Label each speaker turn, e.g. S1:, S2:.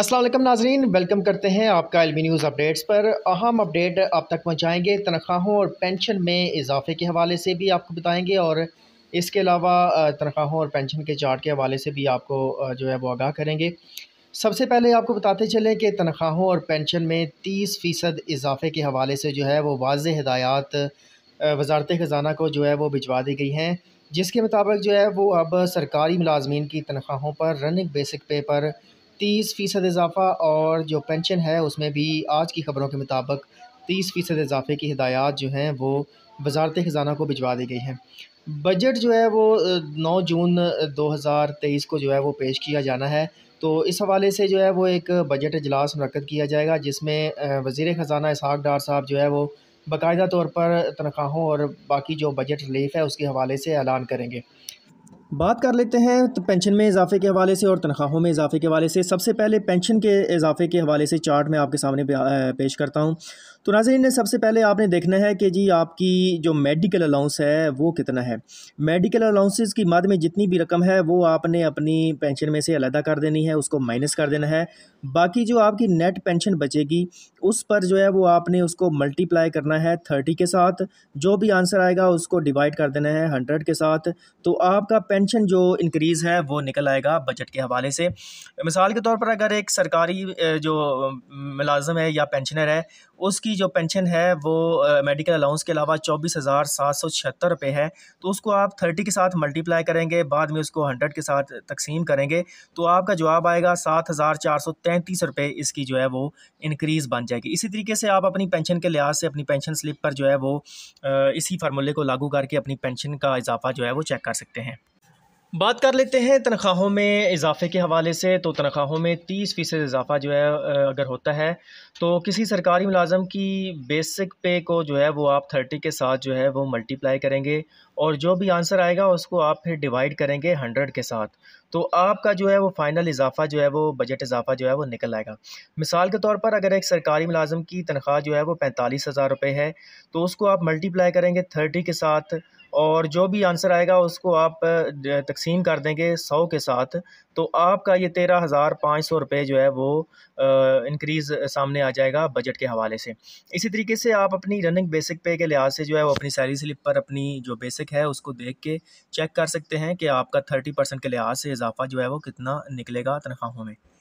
S1: असलम नाजरीन वेलकम करते हैं आपका इलमी न्यूज़ अपडेट्स पर अहम अपडेट आप तक पहुँचाएँगे तनख्वाहों और पेंशन में इजाफे के हवाले से भी आपको बताएँगे और इसके अलावा तनख्वाहों और पेंशन के चार्ट के हवाले से भी आपको जो है वो आगाह करेंगे सबसे पहले आपको बताते चलें कि तनख्वाहों और पेंशन में तीस फ़ीसद इजाफे के हवाले से जो है वो वाज हदायत वजारत ख़जाना को जो है वो भिजवा दी गई हैं जिसके मुताबिक जो है वो अब सरकारी मुलाजमीन की तनख्वाहों पर रनिंग बेसिक पे पर तीस फ़ीसद इजाफ़ा और जो पेंशन है उसमें भी आज की ख़बरों के मुताबिक तीस फ़ीसद इजाफे की हिदायत जो हैं वो वजारत ख़जाना को भिजवा दी गई हैं बजट जो है वो नौ जून दो हज़ार तेईस को जो है वो पेश किया जाना है तो इस हवाले से जो है वो एक बजट अजलास मनकद किया जाएगा जिसमें वज़ी ख़जाना इसहाक डार साहब जो है वो बाकायदा तौर पर तनख्वाहों और बाकी जो बजट रिलीफ है उसके हवाले से ऐलान करेंगे बात कर लेते हैं तो पेंशन में इजाफे के हवाले से और तनख्वाहों में इजाफे के हवाले से सबसे पहले पेंशन के इजाफे के हवाले से चार्ट मैं आपके सामने पेश करता हूँ तो नाजरीन सबसे पहले आपने देखना है कि जी आपकी जो मेडिकल अलाउंस है वो कितना है मेडिकल अलाउंसेस की मद में जितनी भी रकम है वो आपने अपनी पेंशन में से अलहदा कर देनी है उसको माइनस कर देना है बाकी जो आपकी नेट पेंशन बचेगी उस पर जो है वो आपने उसको मल्टीप्लाई करना है थर्टी के साथ जो भी आंसर आएगा उसको डिवाइड कर देना है हंड्रेड के साथ तो आपका पेंशन पेंशन जो इंक्रीज़ है वो निकल आएगा बजट के हवाले से मिसाल के तौर पर अगर एक सरकारी जो मुलाजम है या पेंशनर है उसकी जो पेंशन है वो मेडिकल अलाउंस के अलावा चौबीस हज़ार सात सौ छिहत्तर रुपये है तो उसको आप थर्टी के साथ मल्टीप्लाई करेंगे बाद में उसको हंड्रेड के साथ तकसीम करेंगे तो आपका जवाब आएगा सात हज़ार चार सौ तैंतीस रुपये इसकी जो है वो इनक्रीज़ बन जाएगी इसी तरीके से आप अपनी पेंशन के लिहाज से अपनी पेंशन स्लिप पर जो है वो इसी फार्मूले को लागू करके अपनी पेंशन का इजाफा जो है वो चेक कर सकते हैं बात कर लेते हैं तनख्वाहों में इजाफे के हवाले से तो तनख्वाहों में तीस फ़ीसद इजाफा जो है अगर होता है तो किसी सरकारी मुलाजम की बेसिक पे को जो है वो आप थर्टी के साथ जो है वो मल्टीप्लाई करेंगे और जो भी आंसर आएगा उसको आप फिर डिवाइड करेंगे हंड्रेड के साथ तो आपका जो है वो फ़ाइनल इजाफा जो है वो बजट इजाफा जो है वो निकल आएगा मिसाल के तौर पर अगर एक सरकारी मुलाजम की तनख्वाह जो है वो पैंतालीस हज़ार रुपये है तो उसको आप मल्टीप्लाई करेंगे थर्टी के साथ और जो भी आंसर आएगा उसको आप तकसीम कर देंगे सौ के साथ तो आपका ये तेरह हज़ार पाँच सौ रुपये जो है वो इंक्रीज़ सामने आ जाएगा बजट के हवाले से इसी तरीके से आप अपनी रनिंग बेसिक पे के लिहाज से जो है वो अपनी सैलरी स्लिप पर अपनी जो बेसिक है उसको देख के चेक कर सकते हैं कि आपका थर्टी परसेंट के लिहाज से इजाफा जो है वो कितना निकलेगा तनख्वाहों में